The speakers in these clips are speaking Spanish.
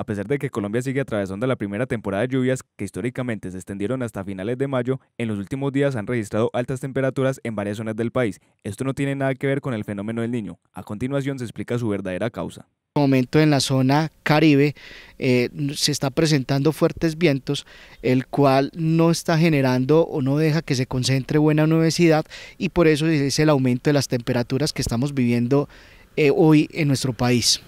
A pesar de que Colombia sigue atravesando la primera temporada de lluvias que históricamente se extendieron hasta finales de mayo, en los últimos días han registrado altas temperaturas en varias zonas del país. Esto no tiene nada que ver con el fenómeno del niño. A continuación se explica su verdadera causa En este momento en la zona caribe eh, se está presentando fuertes vientos, el cual no está generando o no deja que se concentre buena nubesidad y por eso es el aumento de las temperaturas que estamos viviendo eh, hoy en nuestro país.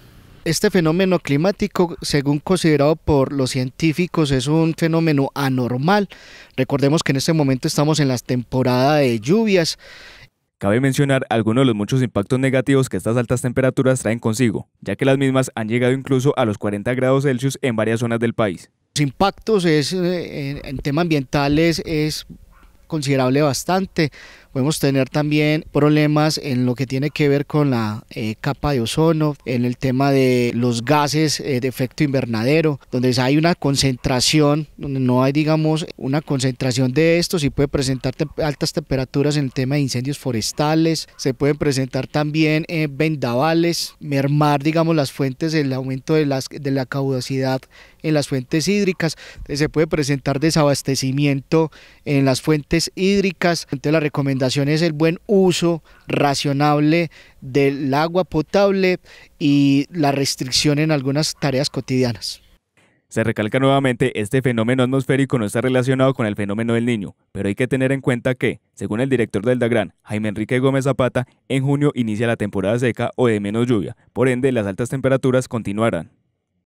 Este fenómeno climático, según considerado por los científicos, es un fenómeno anormal. Recordemos que en este momento estamos en la temporada de lluvias. Cabe mencionar algunos de los muchos impactos negativos que estas altas temperaturas traen consigo, ya que las mismas han llegado incluso a los 40 grados Celsius en varias zonas del país. Los impactos es, eh, en, tema ambiental es considerable bastante. Podemos tener también problemas en lo que tiene que ver con la eh, capa de ozono, en el tema de los gases eh, de efecto invernadero, donde hay una concentración, donde no hay, digamos, una concentración de estos y puede presentar altas temperaturas en el tema de incendios forestales, se pueden presentar también eh, vendavales, mermar, digamos, las fuentes, el aumento de, las, de la caudacidad en las fuentes hídricas, se puede presentar desabastecimiento en las fuentes hídricas. Entonces la recomendación es el buen uso racionable del agua potable y la restricción en algunas tareas cotidianas. Se recalca nuevamente, este fenómeno atmosférico no está relacionado con el fenómeno del niño, pero hay que tener en cuenta que, según el director del DAGRAN, Jaime Enrique Gómez Zapata, en junio inicia la temporada seca o de menos lluvia, por ende las altas temperaturas continuarán.